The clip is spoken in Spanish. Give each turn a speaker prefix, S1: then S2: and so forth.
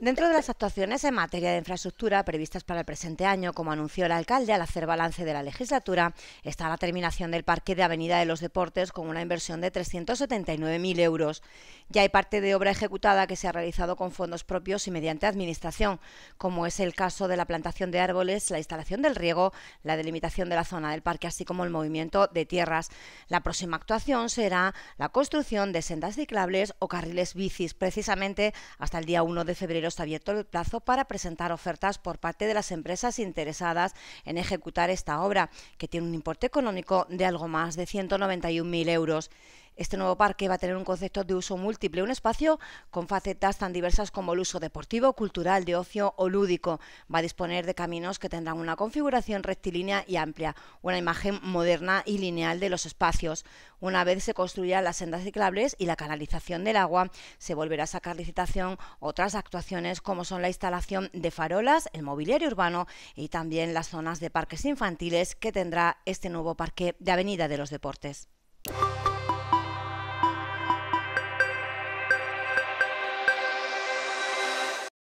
S1: Dentro de las actuaciones en materia de infraestructura previstas para el presente año, como anunció el alcalde al hacer balance de la legislatura, está la terminación del Parque de Avenida de los Deportes con una inversión de 379.000 euros. Ya hay parte de obra ejecutada que se ha realizado con fondos propios y mediante administración, como es el caso de la plantación de árboles, la instalación del riego, la delimitación de la zona del parque, así como el movimiento de tierras. La próxima actuación será la construcción de sendas ciclables o carriles bicis, precisamente hasta el día 1 de febrero está abierto el plazo para presentar ofertas por parte de las empresas interesadas en ejecutar esta obra, que tiene un importe económico de algo más de 191.000 euros. Este nuevo parque va a tener un concepto de uso múltiple, un espacio con facetas tan diversas como el uso deportivo, cultural, de ocio o lúdico. Va a disponer de caminos que tendrán una configuración rectilínea y amplia, una imagen moderna y lineal de los espacios. Una vez se construyan las sendas ciclables y la canalización del agua, se volverá a sacar licitación otras actuaciones como son la instalación de farolas, el mobiliario urbano y también las zonas de parques infantiles que tendrá este nuevo parque de Avenida de los Deportes.